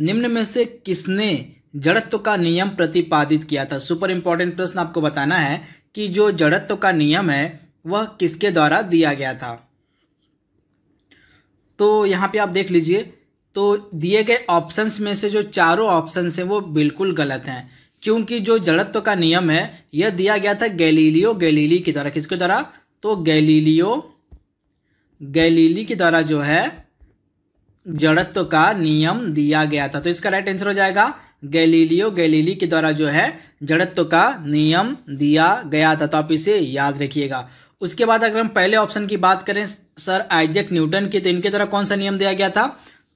निम्न में से किसने जड़त्व का नियम प्रतिपादित किया था सुपर इंपॉर्टेंट प्रश्न आपको बताना है कि जो जड़त्व का नियम है वह किसके द्वारा दिया गया था तो यहाँ पे आप देख लीजिए तो दिए गए ऑप्शंस में से जो चारों ऑप्शंस हैं वो बिल्कुल गलत हैं क्योंकि जो जड़त्व का नियम है यह दिया गया था गैलीलियो गैलीली के द्वारा किसके द्वारा तो गैलीलियो गैलीली के द्वारा जो है जड़त्व का नियम दिया गया था तो इसका राइट आंसर हो जाएगा गैलीलियो गैलीली के द्वारा जो है जड़त्व का नियम दिया गया था तो आप इसे याद रखिएगा उसके बाद अगर हम पहले ऑप्शन की बात करें सर आइजक न्यूटन की तो इनके द्वारा कौन सा नियम दिया गया था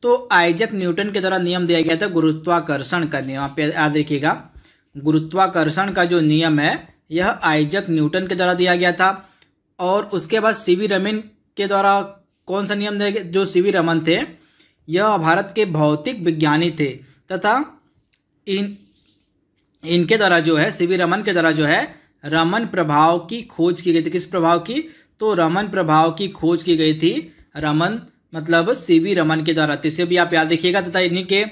तो आइजक न्यूटन के द्वारा नियम दिया गया था गुरुत्वाकर्षण का नियम आप याद रखिएगा गुरुत्वाकर्षण का जो नियम है यह आइजक न्यूटन के द्वारा दिया गया था और उसके बाद सी वी रमन के द्वारा कौन सा नियम दिया गया जो सी वी रमन थे यह भारत के भौतिक विज्ञानी थे तथा इन इनके द्वारा जो है सी वी रमन के द्वारा जो है रमन प्रभाव की खोज की गई थी किस प्रभाव की तो रमन प्रभाव की खोज की गई थी रमन मतलब सी वी रमन के द्वारा इसे भी आप याद रखिएगा तथा इन्हीं के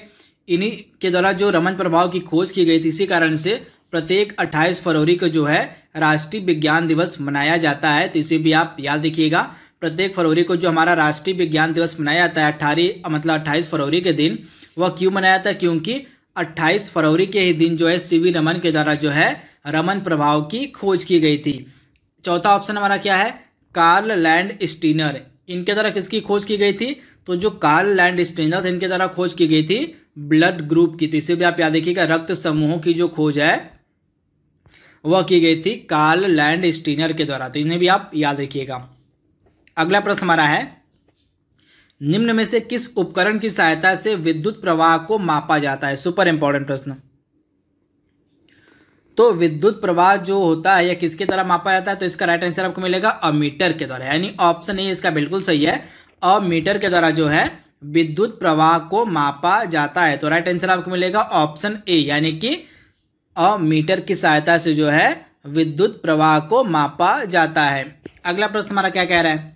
इन्हीं के द्वारा जो रमन प्रभाव की खोज की गई थी इसी कारण से प्रत्येक 28 फरवरी को जो है राष्ट्रीय विज्ञान दिवस मनाया जाता है तो इसे भी आप याद रखिएगा प्रत्येक फरवरी को जो हमारा राष्ट्रीय विज्ञान दिवस मनाया जाता है अट्ठारह मतलब अट्ठाईस फरवरी के दिन वह क्यों मनाया जाता है क्योंकि अट्ठाईस फरवरी के ही दिन जो है सी रमन के द्वारा जो है रमन प्रभाव की खोज की गई थी चौथा ऑप्शन हमारा क्या है कार्ल लैंड स्टीनर इनके द्वारा किसकी खोज की गई थी तो जो कार्ल लैंड स्टीनर थे इनके द्वारा खोज की गई थी ब्लड ग्रुप की थी इसे भी आप याद देखिएगा रक्त समूहों की जो खोज है वह की गई थी कार्ल लैंड स्टीनर के द्वारा तो इन्हें भी आप याद रखिएगा अगला प्रश्न हमारा है निम्न में से किस उपकरण की सहायता से विद्युत प्रवाह को मापा जाता है सुपर इंपॉर्टेंट प्रश्न तो विद्युत प्रवाह जो होता है या किसके द्वारा मापा जाता है तो इसका राइट आंसर आपको मिलेगा अमीटर के द्वारा यानी ऑप्शन ए इसका बिल्कुल सही है अमीटर के द्वारा जो है विद्युत प्रवाह को मापा जाता है तो राइट आंसर आपको मिलेगा ऑप्शन ए यानी कि अमीटर की सहायता से जो है विद्युत प्रवाह को मापा जाता है अगला प्रश्न हमारा क्या कह रहा है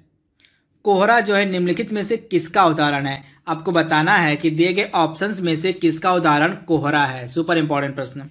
कोहरा जो है निम्नलिखित में से किसका उदाहरण है आपको बताना है कि दिए गए ऑप्शंस में से किसका उदाहरण कोहरा है सुपर इंपॉर्टेंट प्रश्न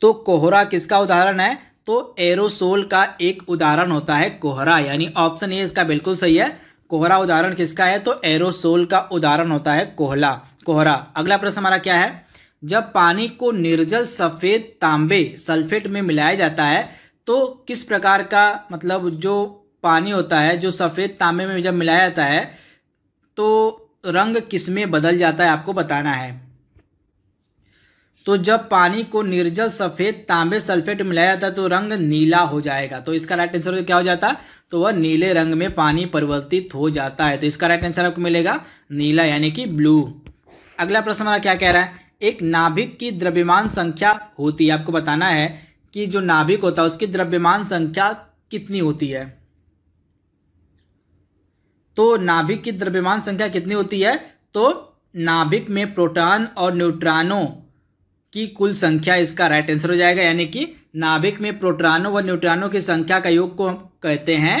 तो कोहरा किसका उदाहरण है तो एरोसोल का एक उदाहरण होता है कोहरा यानी ऑप्शन ए इसका बिल्कुल सही है कोहरा उदाहरण किसका है तो एरोसोल का उदाहरण होता है कोहला कोहरा अगला प्रश्न हमारा क्या है जब पानी को निर्जल सफ़ेद तांबे सल्फेट में मिलाया जाता है तो किस प्रकार का मतलब जो पानी होता है जो सफ़ेद तांबे में जब मिलाया जाता है तो रंग किस में बदल जाता है आपको बताना है तो जब पानी को निर्जल सफ़ेद तांबे सल्फेट मिलाया जाता है तो रंग नीला हो जाएगा तो इसका राइट आंसर क्या हो जाता तो वह नीले रंग में पानी परिवर्तित हो जाता है तो इसका राइट आंसर आपको मिलेगा नीला यानी कि ब्लू अगला प्रश्न हमारा क्या कह रहा है एक नाभिक की द्रव्यमान संख्या होती है आपको बताना है कि जो नाभिक होता है उसकी द्रव्यमान संख्या कितनी होती है तो नाभिक की द्रव्यमान संख्या कितनी होती है तो नाभिक में प्रोटॉन और न्यूट्रॉनों की कुल संख्या इसका राइट आंसर हो जाएगा यानी कि नाभिक में प्रोटॉनों व न्यूट्रॉनों की संख्या का योग को हम कहते हैं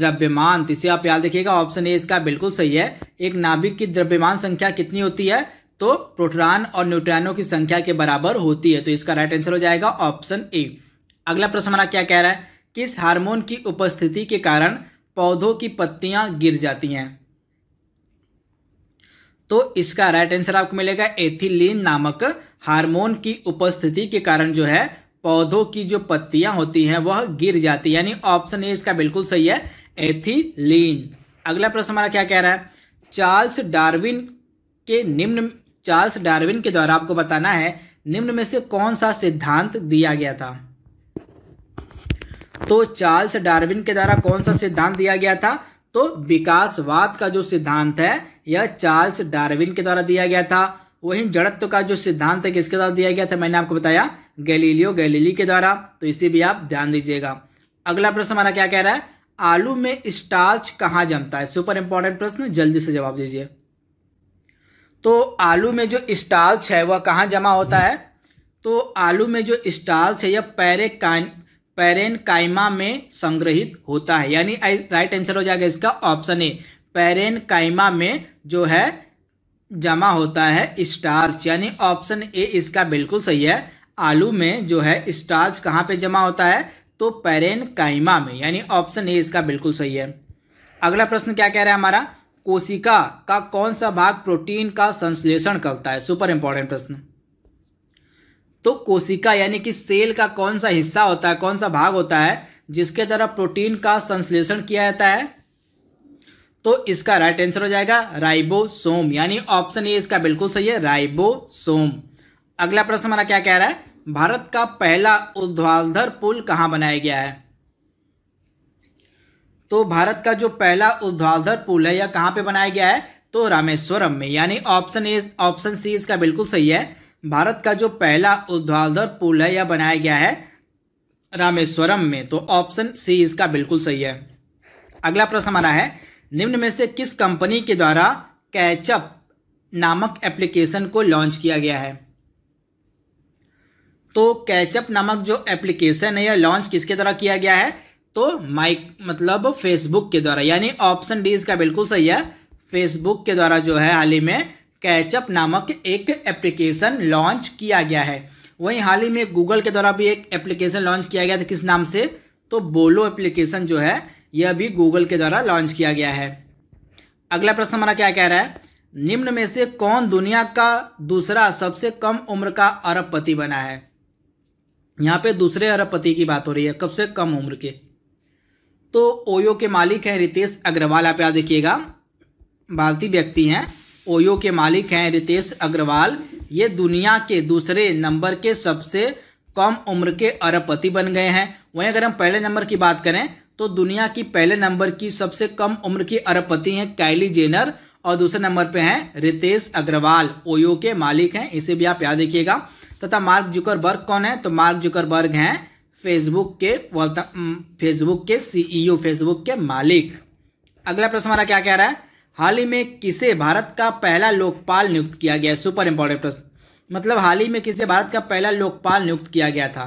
द्रव्यमान तो इसे आप याद रखिएगा ऑप्शन ए इसका बिल्कुल सही है एक नाभिक की द्रव्यमान संख्या कितनी होती है तो प्रोटॉन और न्यूट्रॉनों की संख्या के बराबर होती है तो इसका राइट आंसर हो जाएगा ऑप्शन ए अगला प्रश्न हमारा क्या कह रहा है किस हार्मोन की उपस्थिति के कारण पौधों की पत्तियां गिर जाती हैं तो इसका राइट आंसर आपको मिलेगा एथिलीन नामक हार्मोन की उपस्थिति के कारण जो है पौधों की जो पत्तियां होती हैं वह गिर जाती है यानी ऑप्शन ए इसका बिल्कुल सही है एथिलीन अगला प्रश्न हमारा क्या कह रहा है चार्ल्स डार्विन के निम्न चार्ल्स डार्विन के द्वारा आपको बताना है निम्न में से कौन सा सिद्धांत दिया गया था तो चार्ल्स डार्विन के द्वारा कौन सा सिद्धांत दिया गया था तो विकासवाद का जो सिद्धांत है यह चार्ल्स डार्विन के द्वारा दिया गया था वहीं जड़त्व का जो सिद्धांत है किसके द्वारा दिया गया था मैंने आपको बताया गैलीलियो गैलीली के द्वारा तो इसे भी आप ध्यान दीजिएगा अगला प्रश्न हमारा क्या कह रहा है आलू में स्टार्च कहां जमता है सुपर इंपॉर्टेंट प्रश्न जल्दी से जवाब दीजिए तो आलू में जो स्टार्च है वह कहा जमा होता है तो आलू में जो स्टार्च है यह पैरे कायमा में संग्रहित होता है यानी राइट आंसर हो जाएगा इसका ऑप्शन ए कायमा में जो है जमा होता है स्टार्च यानी ऑप्शन ए इसका बिल्कुल सही है आलू में जो है स्टार्च कहाँ पे जमा होता है तो पेरेन कायमा में यानी ऑप्शन ए इसका बिल्कुल सही है अगला प्रश्न क्या कह रहा है हमारा कोशिका का कौन सा भाग प्रोटीन का संश्लेषण करता है सुपर इंपॉर्टेंट प्रश्न तो कोशिका यानी कि सेल का कौन सा हिस्सा होता है कौन सा भाग होता है जिसके द्वारा प्रोटीन का संश्लेषण किया जाता है तो इसका राइट आंसर हो जाएगा राइबोसोम यानी ऑप्शन ए इसका बिल्कुल सही है राइबोसोम अगला प्रश्न हमारा क्या कह रहा है भारत का पहला उद्वालधर पुल कहां बनाया गया है तो भारत का जो पहला उद्वालधर पुल है यह कहां पे बनाया गया है तो रामेश्वरम में यानी ऑप्शन ए ऑप्शन सी इसका बिल्कुल सही है भारत का जो पहला उद्वाधर पुल है यह बनाया गया है रामेश्वरम में तो ऑप्शन सी इसका बिल्कुल सही है अगला प्रश्न हमारा है निम्न में से किस कंपनी के द्वारा कैचअप नामक एप्लीकेशन को लॉन्च किया गया है तो कैचअप नामक जो एप्लीकेशन है यह लॉन्च किसके द्वारा किया गया है तो माइक मतलब फेसबुक के द्वारा यानी ऑप्शन डी इसका बिल्कुल सही है फेसबुक के द्वारा जो है हाल ही में कैचअप नामक एक एप्लीकेशन लॉन्च किया गया है वहीं हाल ही में गूगल के द्वारा भी एक एप्लीकेशन लॉन्च किया गया था किस नाम से तो बोलो एप्लीकेशन जो है यह भी गूगल के द्वारा लॉन्च किया गया है अगला प्रश्न हमारा क्या कह रहा है निम्न में से कौन दुनिया का दूसरा सबसे कम उम्र का अरबपति बना है यहाँ पे दूसरे अरबपति की बात हो रही है कब से कम उम्र के तो ओयो के मालिक हैं रितेश अग्रवाल आप याद देखिएगा भारतीय व्यक्ति हैं ओयो के मालिक हैं रितेश अग्रवाल ये दुनिया के दूसरे नंबर के सबसे कम उम्र के अरबपति बन गए हैं वहीं अगर हम पहले नंबर की बात करें तो दुनिया की पहले नंबर की सबसे कम उम्र की अरबपति हैं कैली जेनर और दूसरे नंबर पे हैं रितेश अग्रवाल ओयो के मालिक हैं इसे भी आप याद देखिएगा तथा मार्क जुकरबर्ग कौन है तो मार्क जुकरबर्ग हैं फेसबुक के फेसबुक के सीईओ फेसबुक के मालिक अगला प्रश्न हमारा क्या कह रहा है हाल ही में किसे भारत का पहला लोकपाल नियुक्त किया गया सुपर इंपॉर्टेंट प्रश्न मतलब हाल ही में किसे भारत का पहला लोकपाल नियुक्त किया गया था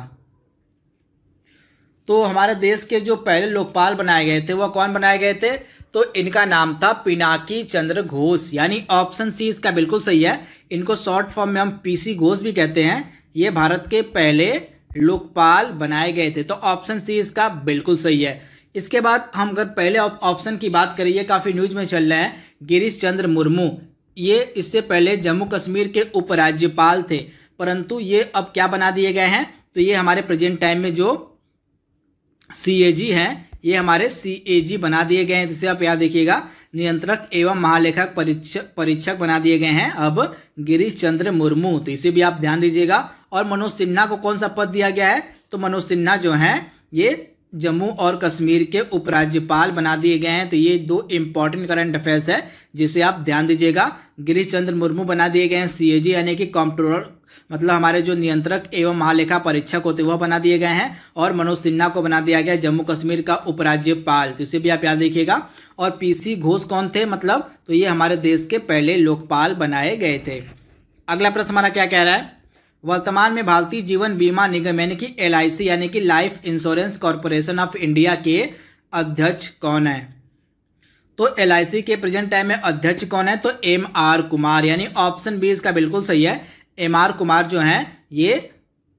तो हमारे देश के जो पहले लोकपाल बनाए गए थे वह कौन बनाए गए थे तो इनका नाम था पिनाकी चंद्र घोष यानी ऑप्शन सी इसका बिल्कुल सही है इनको शॉर्ट फॉर्म में हम पीसी घोष भी कहते हैं ये भारत के पहले लोकपाल बनाए गए थे तो ऑप्शन सी इसका बिल्कुल सही है इसके बाद हम अगर पहले ऑप्शन की बात करें ये काफ़ी न्यूज में चल रहा है गिरीश चंद्र मुर्मू ये इससे पहले जम्मू कश्मीर के उपराज्यपाल थे परंतु ये अब क्या बना दिए गए हैं तो ये हमारे प्रेजेंट टाइम में जो सी ए जी हैं ये हमारे सी ए जी बना दिए गए हैं जिसे आप याद देखिएगा नियंत्रक एवं महालेखक परीक्षक परीक्षक बना दिए गए हैं अब गिरीश चंद्र मुर्मू तो इसे भी आप ध्यान दीजिएगा और मनोज सिन्हा को कौन सा पद दिया गया है तो मनोज सिन्हा जो हैं ये जम्मू और कश्मीर के उपराज्यपाल बना दिए गए हैं तो ये दो इम्पॉर्टेंट करंट अफेयर्स है जिसे आप ध्यान दीजिएगा गिरीश चंद्र मुर्मू बना दिए गए हैं सीएजी यानी कि कॉम्प्ट्रोलर मतलब हमारे जो नियंत्रक एवं महालेखा परीक्षक होते वह बना दिए गए हैं और मनोज सिन्हा को बना दिया गया जम्मू कश्मीर का उपराज्यपाल तो इसे भी आप याद देखिएगा और पीसी घोष कौन थे मतलब तो ये हमारे देश के पहले लोकपाल बनाए गए थे अगला प्रश्न हमारा क्या कह रहा है वर्तमान में भारतीय जीवन बीमा निगम यानी कि एल यानी कि life insurance corporation of India के अध्यक्ष कौन है तो एल के प्रेजेंट टाइम में अध्यक्ष कौन है तो एम आर कुमार यानी ऑप्शन बी इसका बिल्कुल सही है एम आर कुमार जो हैं ये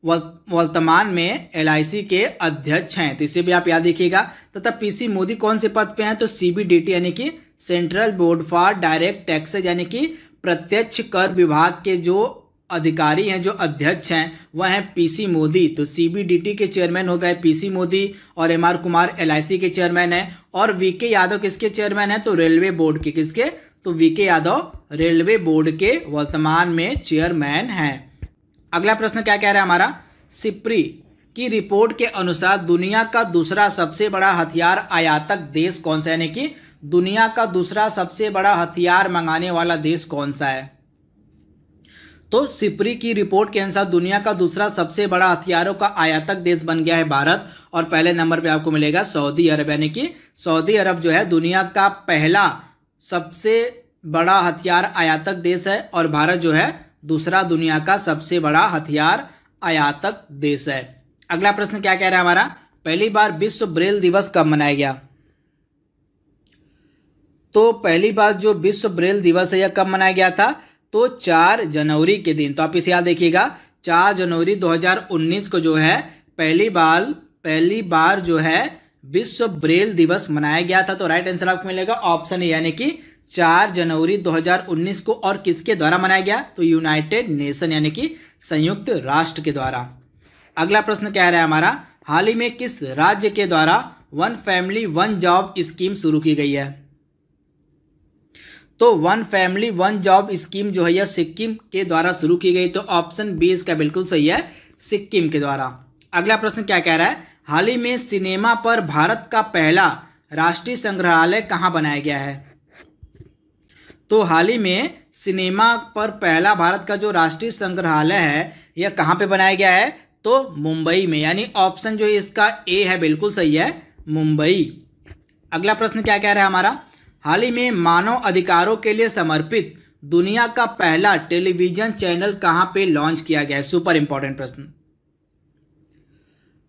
वर्तमान में एल के अध्यक्ष हैं तो इसे भी आप याद रखिएगा तथा पीसी मोदी कौन से पद पे हैं तो सीबीडीटी यानी कि central board for direct taxes यानी कि प्रत्यक्ष कर विभाग के जो अधिकारी हैं जो अध्यक्ष हैं वह हैं पीसी मोदी तो सीबीडीटी के चेयरमैन हो गए पीसी मोदी और एमआर कुमार एलआईसी के चेयरमैन हैं और वीके यादव किसके चेयरमैन हैं तो रेलवे बोर्ड के किसके तो वीके यादव रेलवे बोर्ड के वर्तमान में चेयरमैन हैं अगला प्रश्न क्या कह रहा है हमारा सिप्री की रिपोर्ट के अनुसार दुनिया का दूसरा सबसे बड़ा हथियार आयातक देश कौन सा यानी कि दुनिया का दूसरा सबसे बड़ा हथियार मंगाने वाला देश कौन सा है तो सिपरी की रिपोर्ट के अनुसार दुनिया का दूसरा सबसे बड़ा हथियारों का आयातक देश बन गया है भारत और पहले नंबर पे आपको मिलेगा सऊदी अरब यानी कि सऊदी अरब जो है दुनिया का पहला सबसे बड़ा हथियार आयातक देश है और भारत जो है दूसरा दुनिया का सबसे बड़ा हथियार आयातक देश है अगला प्रश्न क्या कह रहा है हमारा पहली बार विश्व ब्रेल दिवस कब मनाया गया तो पहली बार जो विश्व ब्रेल दिवस है यह कब मनाया गया था तो चार जनवरी के दिन तो आप इसे याद देखिएगा चार जनवरी 2019 को जो है पहली बार पहली बार जो है विश्व ब्रेल दिवस मनाया गया था तो राइट आंसर आपको मिलेगा ऑप्शन यानी कि चार जनवरी 2019 को और किसके द्वारा मनाया गया तो यूनाइटेड नेशन यानी कि संयुक्त राष्ट्र के द्वारा अगला प्रश्न क्या रहा है हमारा हाल ही में किस राज्य के द्वारा one family one job scheme शुरू की गई है तो one family one job scheme जो है यह सिक्किम के द्वारा शुरू की गई तो ऑप्शन बी इसका बिल्कुल सही है सिक्किम के द्वारा अगला प्रश्न क्या कह रहा है हाल ही में सिनेमा पर भारत का पहला राष्ट्रीय संग्रहालय कहाँ बनाया गया है तो हाल ही में सिनेमा पर पहला भारत का जो राष्ट्रीय संग्रहालय है यह कहाँ पे बनाया गया है तो मुंबई में यानी ऑप्शन जो इसका ए है बिल्कुल सही है मुंबई अगला प्रश्न क्या कह रहा है हमारा हाल ही में मानव अधिकारों के लिए समर्पित दुनिया का पहला टेलीविजन चैनल कहां पे लॉन्च किया गया है सुपर इंपॉर्टेंट प्रश्न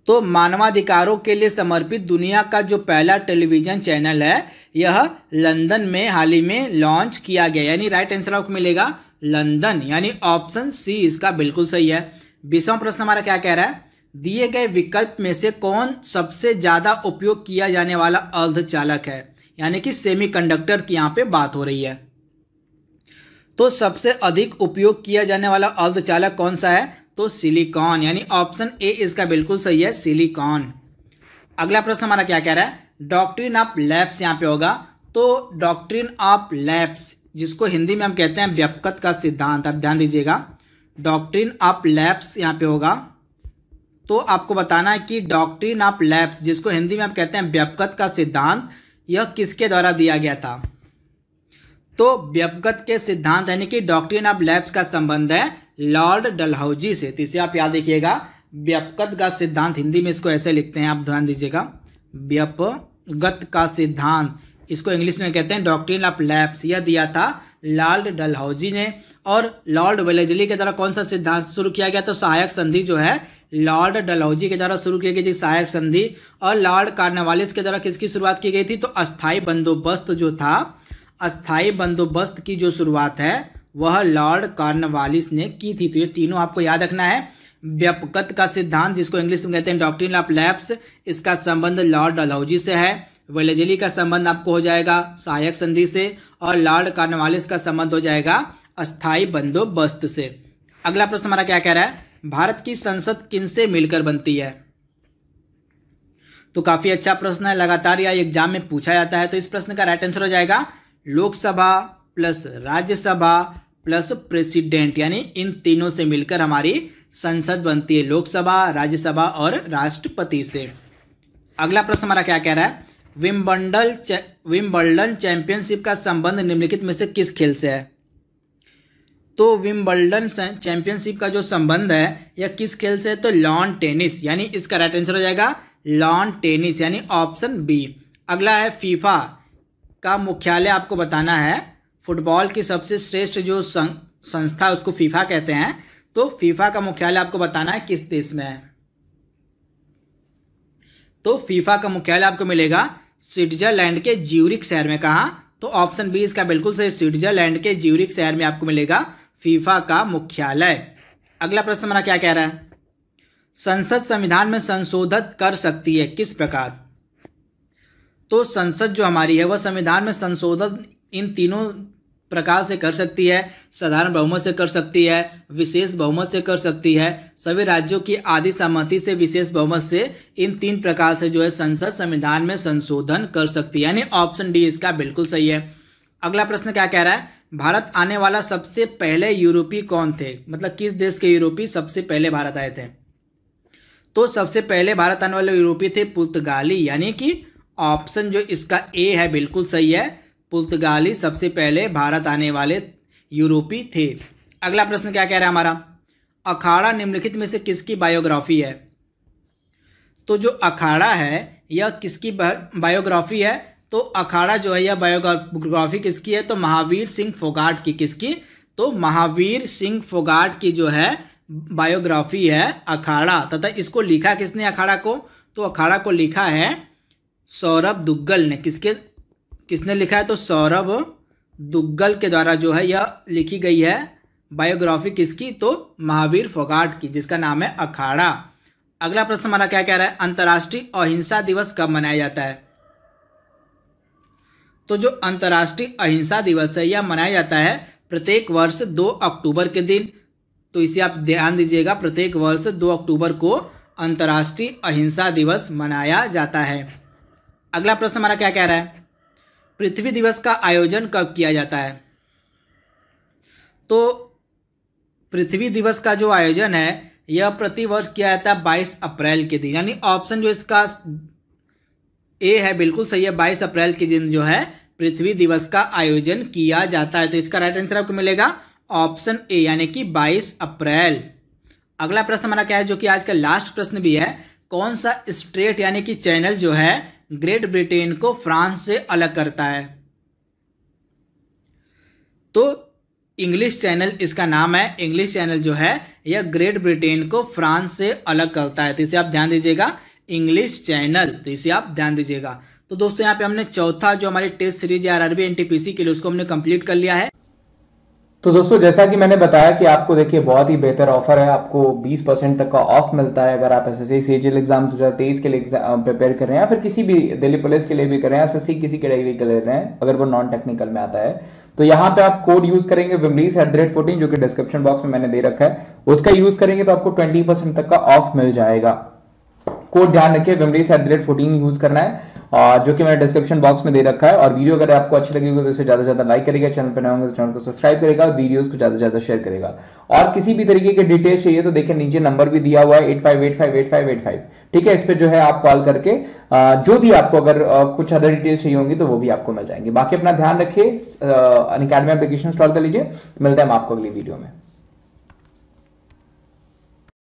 तो मानवाधिकारों के लिए समर्पित दुनिया का जो पहला टेलीविजन चैनल है यह लंदन में हाल ही में लॉन्च किया गया यानी राइट आंसर आपको मिलेगा लंदन यानी ऑप्शन सी इसका बिल्कुल सही है बीसवा प्रश्न हमारा क्या कह रहा है दिए गए विकल्प में से कौन सबसे ज़्यादा उपयोग किया जाने वाला अर्धचालक है यानी कि सेमीकंडक्टर की यहाँ पे बात हो रही है तो सबसे अधिक उपयोग किया जाने वाला अर्धचालक कौन सा है तो सिलिकॉन यानी ऑप्शन ए इसका बिल्कुल सही है सिलिकॉन अगला प्रश्न हमारा क्या कह रहा है डॉक्ट्रिन ऑफ लैब्स यहाँ पे होगा तो डॉक्ट्रिन ऑफ लैब्स जिसको हिंदी में हम कहते हैं व्यपकत का सिद्धांत आप ध्यान दीजिएगा डॉक्ट्रिन ऑफ लैब्स यहाँ पे होगा तो आपको बताना है कि डॉक्ट्रिन ऑफ लैब्स जिसको हिंदी में आप कहते हैं व्यपकत का सिद्धांत यह किसके द्वारा दिया गया था तो व्यवगत के सिद्धांत यानी कि डॉक्ट्रिन ऑफ लैब्स का संबंध है लॉर्ड डलहौजी से तो इसे आप याद देखिएगा व्यपगत का सिद्धांत हिंदी में इसको ऐसे लिखते हैं आप ध्यान दीजिएगा व्यपगत का सिद्धांत इसको इंग्लिश में कहते हैं डॉक्ट्रिन ऑफ लैप्स यह दिया था लॉर्ड डलहौजी ने और लॉर्ड वेलेजली के द्वारा कौन सा सिद्धांत शुरू किया गया तो सहायक संधि जो है लॉर्ड डलहौजी के द्वारा शुरू की गई थी सहायक संधि और लॉर्ड कार्नवालिस के द्वारा किसकी शुरुआत की गई थी तो अस्थाई बंदोबस्त जो था अस्थाई बंदोबस्त की जो शुरुआत है वह लॉर्ड कार्नवालिस ने की थी तो ये तीनों आपको याद रखना है व्यापकत का सिद्धांत जिसको इंग्लिश में कहते हैं डॉक्ट्रिन ऑफ लैप्स इसका संबंध लॉर्ड डलहौजी से है वेलेजली का संबंध आपको हो जाएगा सहायक संधि से और लॉर्ड कार्नवालिस का संबंध हो जाएगा अस्थाई बंदोबस्त से अगला प्रश्न हमारा क्या कह रहा है भारत की संसद किनसे मिलकर बनती है तो काफी अच्छा प्रश्न है लगातार या एग्जाम में पूछा जाता है तो इस प्रश्न का राइट आंसर हो जाएगा Lok Sabha plus Rajya Sabha plus president यानी इन तीनों से मिलकर हमारी संसद बनती है लोकसभा राज्यसभा और राष्ट्रपति से अगला प्रश्न हमारा क्या कह रहा है विम्बल विम्बल्डन चैंपियनशिप का संबंध निम्नलिखित में से किस खेल से है तो विम्बल्डन चैंपियनशिप का जो संबंध है या किस खेल से है तो लॉन टेनिस यानी इसका राइट आंसर हो जाएगा लॉन टेनिस यानी ऑप्शन बी अगला है फीफा का मुख्यालय आपको बताना है फुटबॉल की सबसे श्रेष्ठ जो सं, संस्था है उसको फीफा कहते हैं तो फीफा का मुख्यालय आपको बताना है किस देश में है तो फीफा का मुख्यालय आपको मिलेगा स्विट्जरलैंड के ज्यूरिक शहर में कहा तो ऑप्शन बी इसका बिल्कुल सही स्विट्जरलैंड के ज्यूरिक शहर में आपको मिलेगा फीफा का मुख्यालय अगला प्रश्न हमारा क्या कह रहा है संसद संविधान में संशोधन कर सकती है किस प्रकार तो संसद जो हमारी है वह संविधान में संशोधन इन तीनों प्रकार से कर सकती है साधारण बहुमत से कर सकती है विशेष बहुमत से कर सकती है सभी राज्यों की आदि सहमति से विशेष बहुमत से इन तीन प्रकार से जो है संसद संविधान में संशोधन कर सकती है यानी ऑप्शन डी इसका बिल्कुल सही है अगला प्रश्न क्या कह रहा है भारत आने वाला सबसे पहले यूरोपीय कौन थे मतलब किस देश के यूरोपीय सबसे पहले भारत आए थे तो सबसे पहले भारत आने वाले यूरोपीय थे पुर्तगाली यानी कि ऑप्शन जो इसका ए है बिल्कुल सही है पुर्तगाली सबसे पहले भारत आने वाले यूरोपी थे अगला प्रश्न क्या कह रहा है हमारा अखाड़ा निम्नलिखित में से किसकी बायोग्राफी है तो जो अखाड़ा है यह किसकी बायोग्राफी है तो अखाड़ा जो है यह बायोग्राफी किसकी है तो महावीर सिंह फोगाट की किसकी तो महावीर सिंह फोगाट की जो है बायोग्राफी है अखाड़ा तथा इसको लिखा किसने अखाड़ा को तो अखाड़ा को लिखा है सौरभ दुग्गल ने किसके किसने लिखा है तो सौरभ दुग्गल के द्वारा जो है यह लिखी गई है बायोग्राफी किसकी तो महावीर फोगाट की जिसका नाम है अखाड़ा अगला प्रश्न हमारा क्या कह रहा है अंतर्राष्ट्रीय अहिंसा दिवस कब मनाया जाता है तो जो अंतर्राष्ट्रीय अहिंसा दिवस है यह मनाया जाता है प्रत्येक वर्ष दो अक्टूबर के दिन तो इसे आप ध्यान दीजिएगा प्रत्येक वर्ष दो अक्टूबर को अंतर्राष्ट्रीय अहिंसा दिवस मनाया जाता है अगला प्रश्न हमारा क्या कह रहा है पृथ्वी दिवस का आयोजन कब किया जाता है तो पृथ्वी दिवस का जो आयोजन है यह प्रतिवर्ष किया जाता है बाईस अप्रैल के दिन यानी ऑप्शन जो इसका ए है बिल्कुल सही है बाईस अप्रैल के दिन जो है पृथ्वी दिवस का आयोजन किया जाता है तो इसका राइट आंसर आपको मिलेगा ऑप्शन ए यानी कि 22 अप्रैल अगला प्रश्न हमारा क्या है जो कि आज का लास्ट प्रश्न भी है कौन सा स्ट्रेट यानी कि चैनल जो है ग्रेट ब्रिटेन को फ्रांस से अलग करता है तो इंग्लिश चैनल इसका नाम है इंग्लिश चैनल जो है यह ग्रेट ब्रिटेन को फ्रांस से अलग करता है तो इसे आप ध्यान दीजिएगा इंग्लिश चैनल तो इसे आप ध्यान दीजिएगा तो दोस्तों यहाँ पे हमने चौथा जो हमारी टेस्ट सीरीज है आरआरबी एनटीपीसी के लिए उसको हमने कंप्लीट कर लिया है तो दोस्तों जैसा कि मैंने बताया कि आपको देखिए बहुत ही बेहतर ऑफर है आपको 20 परसेंट तक का ऑफ मिलता है अगर आप एस एस सी एग्जाम दो तेईस के लिए प्रिपेयर कर रहे हैं या फिर किसी भी दिल्ली पुलिस के लिए भी कर रहे हैं एस किसी कैटेगरी के ले रहे हैं अगर वो नॉन टेक्निकल में आता है तो यहाँ पे आप कोड यूज करेंगे विमलीस एट द रेट फोर्टीन जो कि डिस्क्रिप्शन बॉक्स में मैंने दे रखा है उसका यूज करेंगे तो आपको ट्वेंटी परसेंट तक का ऑफ मिल जाएगा कोड ध्यान रखिए विमलीस at the rate fourteen use करना है जो कि मैंने डिस्क्रिप्शन बॉक्स में दे रखा है और वीडियो अगर आपको अच्छी लगी होगी तो इसे ज़्यादा से ज़्यादा लाइक करेगा चैनल पर ना होगा तो चैनल को सब्सक्राइब करेगा और वीडियोज़ को ज़्यादा से ज़्यादा शेयर करेगा और किसी भी तरीके के डिटेल्स चाहिए तो देखिए नीचे नंबर भी दिया हुआ है eight five eight five eight five eight five ठीक है इस पर जो है आप कॉल करके जो भी आपको अगर कुछ अदर डिटेल्स चाहिए होंगी तो वो भी आपको मिल जाएंगे बाकी अपना ध्यान रखिए अकेडमी एप्लीकेशन इंस्टॉल कर लीजिए मिलते हैं हम आपको अगली वीडियो में